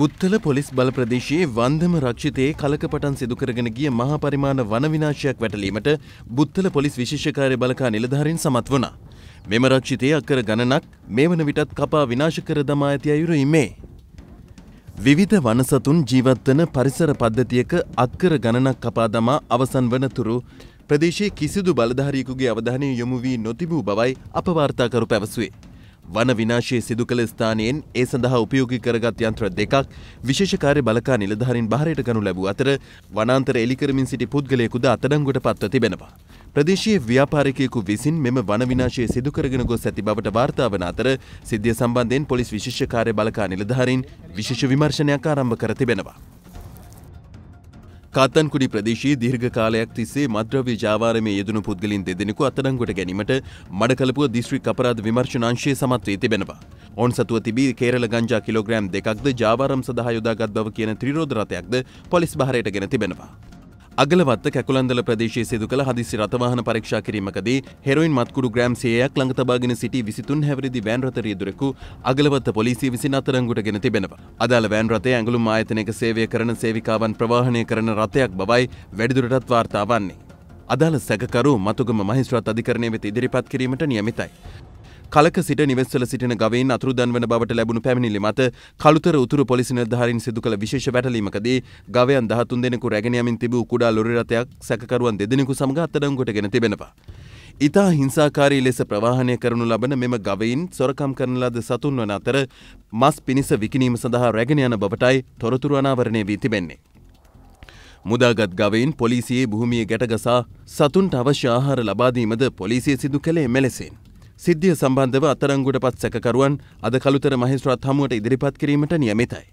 Buttala police බල ප්‍රදේශයේ වන්දම රක්ෂිතයේ කලකපටන් සිදුකරගෙන ගිය මහා පරිමාණ වනවිනාශයක් වැටලීමට බුත්තල පොලිස් විශේෂකාරය බලකා නිලධාරින් සමත් වුණා. මෙම රක්ෂිතයේ අක්කර ගණනක් මේ වන විටත් කපා විනාශ කර දමා ඇති අයුරු ඉමේ. විවිධ වනසතුන් ජීවත්වන පරිසර පද්ධතියක අක්කර ගණනක් කපා දමා අවසන් වනතුරු ප්‍රදේශයේ කිසිදු බලධාරියෙකුගේ අවධානය යොමු වී නොතිබූ බවයි අපවාර්තාකරු පැවසුවේ. වන විනාශයේ සිදු කළ ස්ථානයෙන් ඒ සඳහා උපයෝගී කරගත් යන්ත්‍ර දෙකක් විශේෂ කාර්ය බලකා නිලධාරීන් බහරයට ගනු ලැබූ අතර වනාන්තර එලි කරමින් සිටි පුද්ගලයෙකුද අත්අඩංගුවට පත්ව තිබෙනවා. ප්‍රදේශීය ව්‍යාපාරිකයෙකු විසින් මෙම වන විනාශයේ සිදු කරගෙන ගොස් ඇති බවට වාර්තා වන අතර සිද්ධිය සම්බන්ධයෙන් පොලිස් විශේෂ කාර්ය බලකා නිලධාරීන් විශේෂ විමර්ශනයක් ආරම්භ කර තිබෙනවා. කාතන්කුඩි ප්‍රදේශයේ දීර්ඝ කාලයක් තිස්සේ මද්‍රව්‍ය ජාවාරමේ යෙදුණු පුද්ගලින් දෙදෙනෙකු අත්අඩංගුවට ගැනීමට මඩකලපුව දිස්ත්‍රික් අපරාධ විමර්ශනාංශයේ සමත් වී තිබෙනවා. ඔවන් සතුව තිබී කේරල ගංජා කිලෝග්‍රෑම් දෙකක්ද ජාවාරම් සඳහා යොදාගත් බව කියන ත්‍රිරෝධ රථයක්ද පොලිස් භාරයට ගෙන තිබෙනවා. අගලවත්ත කැකුලන්දල ප්‍රදේශයේ සිදු කළ හදිසි රථවාහන පරීක්ෂා කිරීමකදී හෙරොයින් මත්කුඩු ග්‍රෑම් 100ක් ළඟ තබාගෙන සිටි 23 හැවිරිදි වෑන් රථ රියදුරෙකු අගලවත්ත පොලිසිය විසින් අත්අඩංගුවටගෙන තිබෙනවා. අදාළ වෑන් රථය ඇඟලුම් ආයතනයක සේවය කරන සේවිකාවන් ප්‍රවාහනය කරන රථයක් බවයි වැඩිදුරටත් වාර්තා වන්නේ. අදාළ සැකකරු මතුගම මහිස්ත්‍රාත් අධිකරණය වෙත ඉදිරිපත් කිරීමට නියමිතයි. කලක සිට නිවෙස්වල සිටින ගවයින් අතුරුදන් වන බවට ලැබුණු පැමිණිලි මත කළුතර උතුරු පොලිසි නිලධාරීන් සිදු කළ විශේෂ වැටලීමකදී ගවයන් 13 දෙනෙකු රැගෙන යමින් තිබූ කුඩා ලොරි රථයක් සැකකරුවන් දෙදෙනෙකු සමග අත්අඩංගුවටගෙන තිබෙනවා. ඉතා හිංසාකාරී ලෙස ප්‍රවාහනය කරනු ලබන මෙම ගවයින් සොරකම් කරන ලද සතුන් වන අතර මස් පිණිස විකිනීම සඳහා රැගෙන යන බවටයි තොරතුරු අනාවරණය වී තිබෙන්නේ. මුදාගත් ගවයින් පොලිසියේ භූමිය ගැටගසා සතුන්ට අවශ්‍ය ආහාර ලබාදීමද පොලිසිය සිදු කළේ මෙලෙසින්. සිද්ධිය සම්බන්ධව අතරංගුවට පත් සැකරුවන් අද කළුතර මහිස්ත්‍රාත් හමුවට ඉදිරිපත් කිරීමට නියමිතයි.